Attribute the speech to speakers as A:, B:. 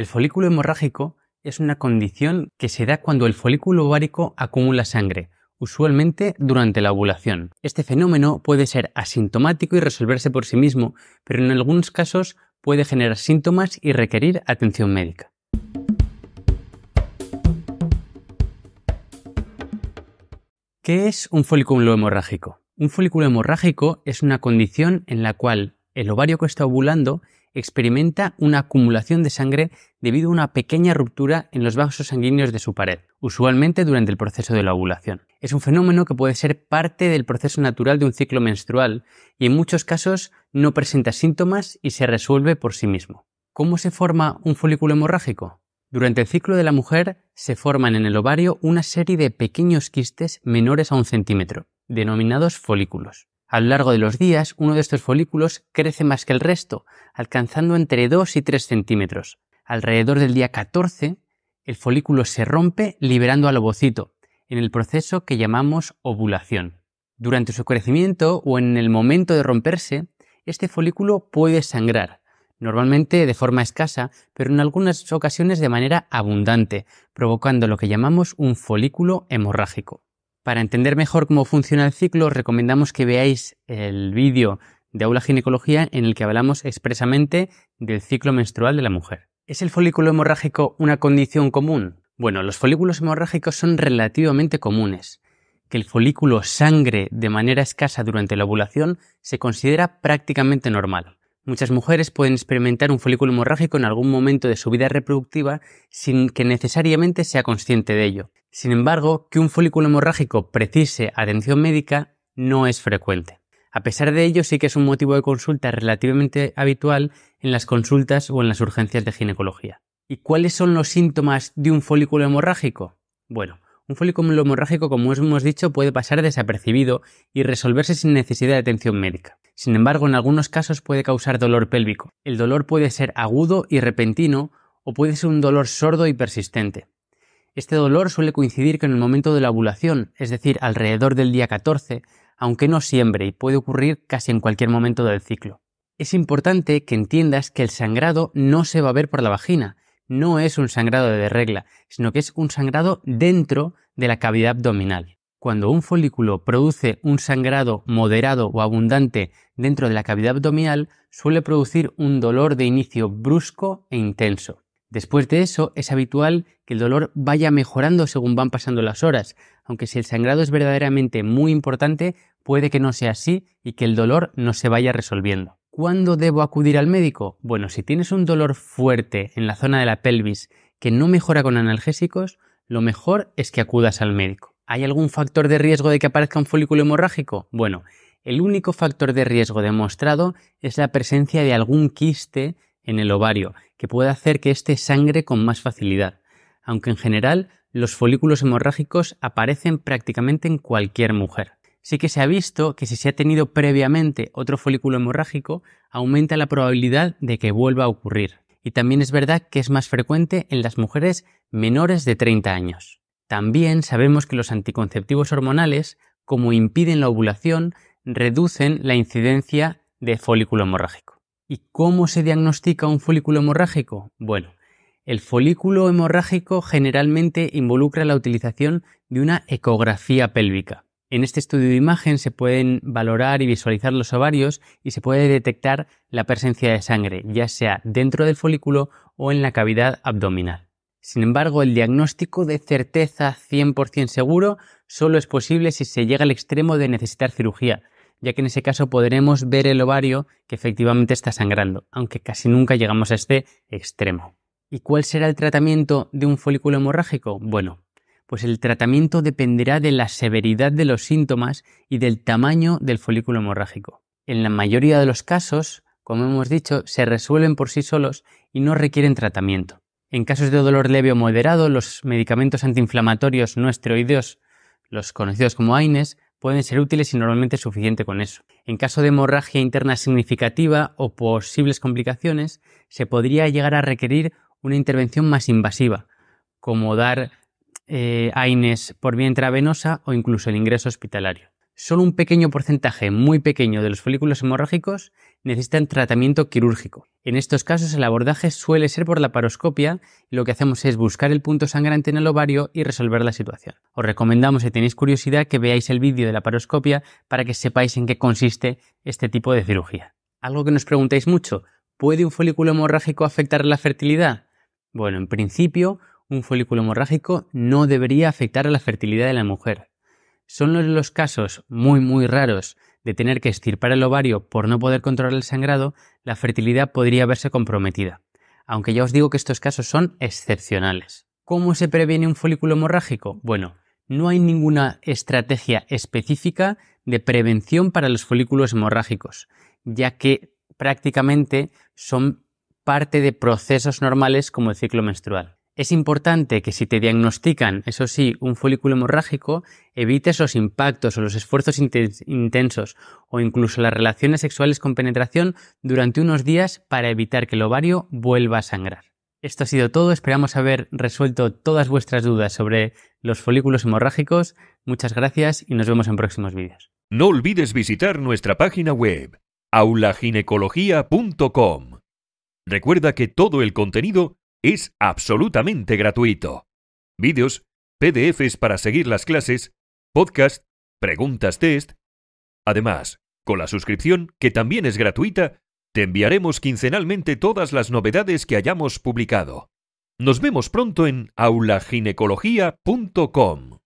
A: El folículo hemorrágico es una condición que se da cuando el folículo ovárico acumula sangre, usualmente durante la ovulación. Este fenómeno puede ser asintomático y resolverse por sí mismo, pero en algunos casos puede generar síntomas y requerir atención médica. ¿Qué es un folículo hemorrágico? Un folículo hemorrágico es una condición en la cual el ovario que está ovulando experimenta una acumulación de sangre debido a una pequeña ruptura en los vasos sanguíneos de su pared, usualmente durante el proceso de la ovulación. Es un fenómeno que puede ser parte del proceso natural de un ciclo menstrual y en muchos casos no presenta síntomas y se resuelve por sí mismo. ¿Cómo se forma un folículo hemorrágico? Durante el ciclo de la mujer se forman en el ovario una serie de pequeños quistes menores a un centímetro, denominados folículos. A lo largo de los días, uno de estos folículos crece más que el resto, alcanzando entre 2 y 3 centímetros. Alrededor del día 14, el folículo se rompe liberando al ovocito, en el proceso que llamamos ovulación. Durante su crecimiento o en el momento de romperse, este folículo puede sangrar, normalmente de forma escasa, pero en algunas ocasiones de manera abundante, provocando lo que llamamos un folículo hemorrágico. Para entender mejor cómo funciona el ciclo, recomendamos que veáis el vídeo de Aula Ginecología en el que hablamos expresamente del ciclo menstrual de la mujer. ¿Es el folículo hemorrágico una condición común? Bueno, los folículos hemorrágicos son relativamente comunes. Que el folículo sangre de manera escasa durante la ovulación se considera prácticamente normal. Muchas mujeres pueden experimentar un folículo hemorrágico en algún momento de su vida reproductiva sin que necesariamente sea consciente de ello. Sin embargo, que un folículo hemorrágico precise atención médica no es frecuente. A pesar de ello, sí que es un motivo de consulta relativamente habitual en las consultas o en las urgencias de ginecología. ¿Y cuáles son los síntomas de un folículo hemorrágico? Bueno, un folículo hemorrágico, como hemos dicho, puede pasar desapercibido y resolverse sin necesidad de atención médica. Sin embargo, en algunos casos puede causar dolor pélvico. El dolor puede ser agudo y repentino o puede ser un dolor sordo y persistente. Este dolor suele coincidir con el momento de la ovulación, es decir, alrededor del día 14, aunque no siempre y puede ocurrir casi en cualquier momento del ciclo. Es importante que entiendas que el sangrado no se va a ver por la vagina, no es un sangrado de regla, sino que es un sangrado dentro de la cavidad abdominal. Cuando un folículo produce un sangrado moderado o abundante dentro de la cavidad abdominal, suele producir un dolor de inicio brusco e intenso. Después de eso, es habitual que el dolor vaya mejorando según van pasando las horas, aunque si el sangrado es verdaderamente muy importante, puede que no sea así y que el dolor no se vaya resolviendo. ¿Cuándo debo acudir al médico? Bueno, si tienes un dolor fuerte en la zona de la pelvis que no mejora con analgésicos, lo mejor es que acudas al médico. ¿Hay algún factor de riesgo de que aparezca un folículo hemorrágico? Bueno, el único factor de riesgo demostrado es la presencia de algún quiste en el ovario, que puede hacer que este sangre con más facilidad, aunque en general los folículos hemorrágicos aparecen prácticamente en cualquier mujer sí que se ha visto que si se ha tenido previamente otro folículo hemorrágico, aumenta la probabilidad de que vuelva a ocurrir. Y también es verdad que es más frecuente en las mujeres menores de 30 años. También sabemos que los anticonceptivos hormonales, como impiden la ovulación, reducen la incidencia de folículo hemorrágico. ¿Y cómo se diagnostica un folículo hemorrágico? Bueno, el folículo hemorrágico generalmente involucra la utilización de una ecografía pélvica. En este estudio de imagen se pueden valorar y visualizar los ovarios y se puede detectar la presencia de sangre, ya sea dentro del folículo o en la cavidad abdominal. Sin embargo, el diagnóstico de certeza 100% seguro solo es posible si se llega al extremo de necesitar cirugía, ya que en ese caso podremos ver el ovario que efectivamente está sangrando, aunque casi nunca llegamos a este extremo. ¿Y cuál será el tratamiento de un folículo hemorrágico? Bueno, pues el tratamiento dependerá de la severidad de los síntomas y del tamaño del folículo hemorrágico. En la mayoría de los casos, como hemos dicho, se resuelven por sí solos y no requieren tratamiento. En casos de dolor leve o moderado, los medicamentos antiinflamatorios no esteroideos, los conocidos como AINES, pueden ser útiles y normalmente suficiente con eso. En caso de hemorragia interna significativa o posibles complicaciones, se podría llegar a requerir una intervención más invasiva, como dar eh, AINES por vía intravenosa o incluso el ingreso hospitalario. Solo un pequeño porcentaje, muy pequeño, de los folículos hemorrágicos necesitan tratamiento quirúrgico. En estos casos el abordaje suele ser por la paroscopia y lo que hacemos es buscar el punto sangrante en el ovario y resolver la situación. Os recomendamos, si tenéis curiosidad, que veáis el vídeo de la paroscopia para que sepáis en qué consiste este tipo de cirugía. Algo que nos preguntáis mucho, ¿puede un folículo hemorrágico afectar la fertilidad? Bueno, en principio, un folículo hemorrágico no debería afectar a la fertilidad de la mujer. Son los casos muy muy raros de tener que extirpar el ovario por no poder controlar el sangrado, la fertilidad podría verse comprometida. Aunque ya os digo que estos casos son excepcionales. ¿Cómo se previene un folículo hemorrágico? Bueno, no hay ninguna estrategia específica de prevención para los folículos hemorrágicos, ya que prácticamente son parte de procesos normales como el ciclo menstrual. Es importante que si te diagnostican, eso sí, un folículo hemorrágico, evites los impactos o los esfuerzos intensos o incluso las relaciones sexuales con penetración durante unos días para evitar que el ovario vuelva a sangrar. Esto ha sido todo, esperamos haber resuelto todas vuestras dudas sobre los folículos hemorrágicos. Muchas gracias y nos vemos en próximos vídeos. No olvides visitar nuestra página web aulaginecología.com. Recuerda que todo el contenido es absolutamente gratuito. Vídeos, PDFs para seguir las clases, podcast, preguntas test. Además, con la suscripción, que también es gratuita, te enviaremos quincenalmente todas las novedades que hayamos publicado. Nos vemos pronto en aulaginecología.com.